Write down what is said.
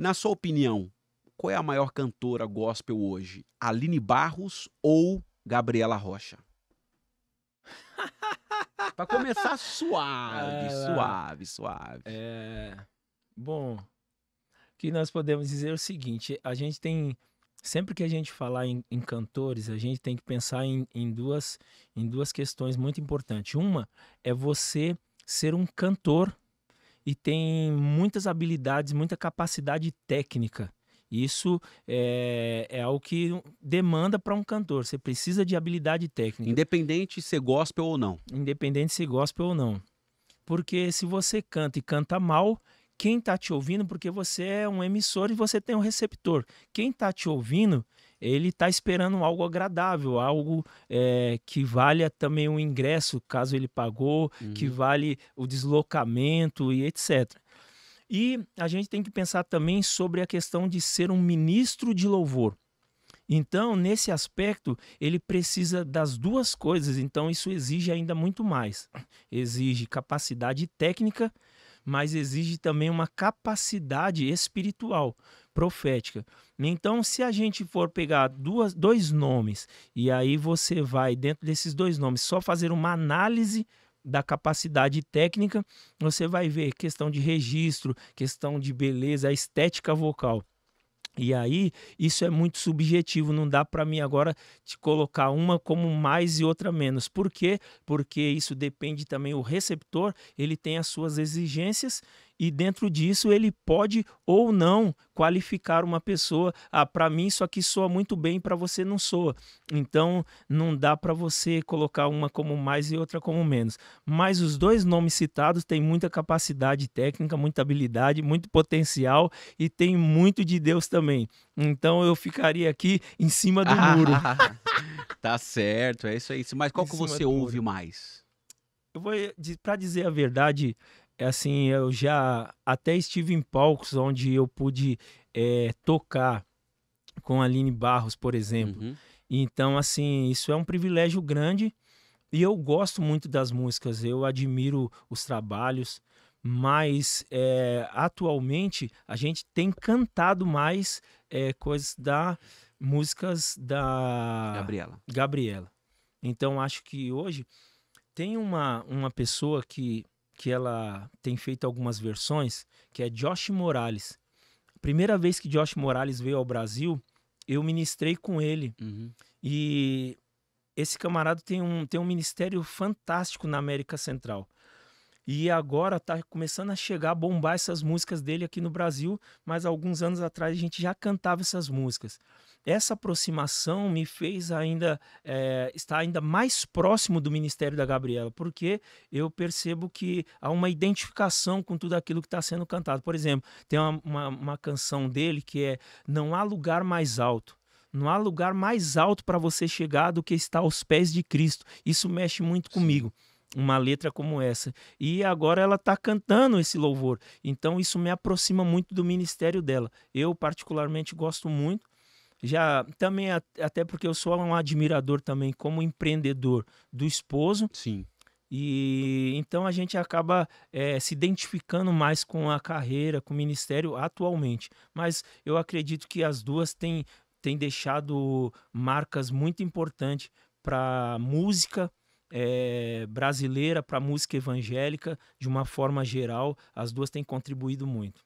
Na sua opinião, qual é a maior cantora gospel hoje? Aline Barros ou Gabriela Rocha? Para começar suave, é, é, suave, suave. É. Bom, o que nós podemos dizer é o seguinte: a gente tem. Sempre que a gente falar em, em cantores, a gente tem que pensar em, em, duas, em duas questões muito importantes. Uma é você ser um cantor e tem muitas habilidades, muita capacidade técnica. Isso eh, é, é o que demanda para um cantor. Você precisa de habilidade técnica. Independente se gospel ou não. Independente se gospel ou não. Porque se você canta e canta mal, quem está te ouvindo, porque você é um emissor e você tem um receptor. Quem está te ouvindo, ele está esperando algo agradável, algo é, que valha também o ingresso, caso ele pagou, uhum. que vale o deslocamento e etc. E a gente tem que pensar também sobre a questão de ser um ministro de louvor. Então, nesse aspecto, ele precisa das duas coisas, então isso exige ainda muito mais. Exige capacidade técnica mas exige também uma capacidade espiritual, profética. Então, se a gente for pegar duas, dois nomes e aí você vai, dentro desses dois nomes, só fazer uma análise da capacidade técnica, você vai ver questão de registro, questão de beleza, estética vocal. E aí, isso é muito subjetivo, não dá para mim agora te colocar uma como mais e outra menos. Por quê? Porque isso depende também o receptor, ele tem as suas exigências e dentro disso ele pode ou não qualificar uma pessoa. Ah, para mim isso aqui soa muito bem, para você não soa. Então não dá para você colocar uma como mais e outra como menos. Mas os dois nomes citados têm muita capacidade técnica, muita habilidade, muito potencial e tem muito de Deus também. Então eu ficaria aqui em cima do ah, muro. tá certo, é isso aí. Mas qual em que você ouve muro. mais? Eu vou eh, para dizer a verdade, é assim, eu já até estive em palcos onde eu pude é, tocar com a Aline Barros, por exemplo. Uhum. Então, assim, isso é um privilégio grande e eu gosto muito das músicas, eu admiro os trabalhos, mas é, atualmente a gente tem cantado mais é, coisas da músicas da Gabriela. Gabriela. Então acho que hoje tem uma, uma pessoa que que ela tem feito algumas versões, que é Josh Morales. Primeira vez que Josh Morales veio ao Brasil, eu ministrei com ele. Uhum. E esse camarada tem um, tem um ministério fantástico na América Central. E agora está começando a chegar, a bombar essas músicas dele aqui no Brasil, mas alguns anos atrás a gente já cantava essas músicas. Essa aproximação me fez ainda é, estar ainda mais próximo do Ministério da Gabriela, porque eu percebo que há uma identificação com tudo aquilo que está sendo cantado. Por exemplo, tem uma, uma, uma canção dele que é Não há lugar mais alto. Não há lugar mais alto para você chegar do que estar aos pés de Cristo. Isso mexe muito comigo. Sim uma letra como essa. E agora ela está cantando esse louvor. Então isso me aproxima muito do ministério dela. Eu particularmente gosto muito. Já também até porque eu sou um admirador também como empreendedor do esposo. Sim. E então a gente acaba é, se identificando mais com a carreira, com o ministério atualmente. Mas eu acredito que as duas têm, têm deixado marcas muito importantes para música, é, brasileira para a música evangélica de uma forma geral, as duas têm contribuído muito.